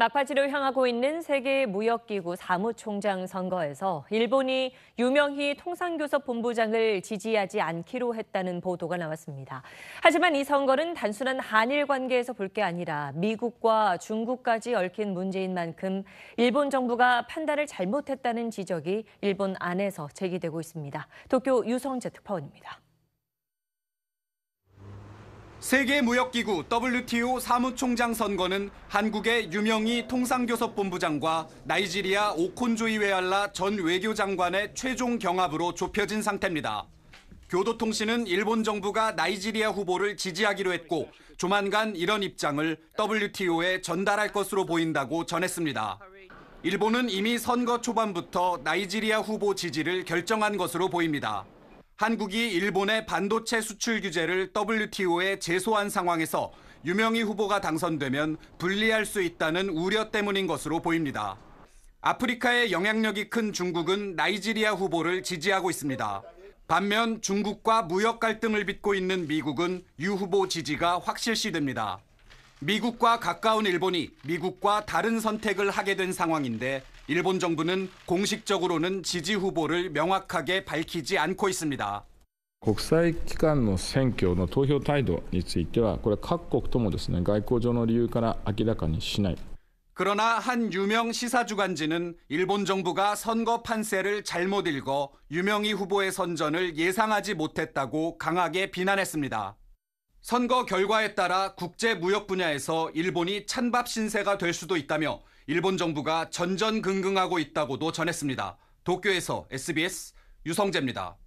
나팔지로 향하고 있는 세계 무역기구 사무총장 선거에서 일본이 유명히 통상교섭 본부장을 지지하지 않기로 했다는 보도가 나왔습니다. 하지만 이 선거는 단순한 한일 관계에서 볼 게 아니라 미국과 중국까지 얽힌 문제인 만큼 일본 정부가 판단을 잘못했다는 지적이 일본 안에서 제기되고 있습니다. 도쿄 유성재 특파원입니다. 세계무역기구 WTO 사무총장 선거는 한국의 유명희 통상교섭본부장과 나이지리아 오콘조이 웨알라 전 외교장관의 최종 경합으로 좁혀진 상태입니다. 교도통신은 일본 정부가 나이지리아 후보를 지지하기로 했고 조만간 이런 입장을 WTO에 전달할 것으로 보인다고 전했습니다. 일본은 이미 선거 초반부터 나이지리아 후보 지지를 결정한 것으로 보입니다. 한국이 일본의 반도체 수출 규제를 WTO에 제소한 상황에서 유명희 후보가 당선되면 불리할 수 있다는 우려 때문인 것으로 보입니다. 아프리카에 영향력이 큰 중국은 나이지리아 후보를 지지하고 있습니다. 반면 중국과 무역 갈등을 빚고 있는 미국은 유 후보 지지가 확실시됩니다. 미국과 가까운 일본이 미국과 다른 선택을 하게 된 상황인데 일본 정부는 공식적으로는 지지 후보를 명확하게 밝히지 않고 있습니다. 국際機関の選挙の投票態度についてはこれ各国ともですね外交上の理由から明らかにしない 뭐 그러나 한 유명 시사주간지는 일본 정부가 선거 판세를 잘못 읽어 유명희 후보의 선전을 예상하지 못했다고 강하게 비난했습니다. 선거 결과에 따라 국제 무역 분야에서 일본이 찬밥 신세가 될 수도 있다며 일본 정부가 전전긍긍하고 있다고도 전했습니다. 도쿄에서 SBS 유성재입니다.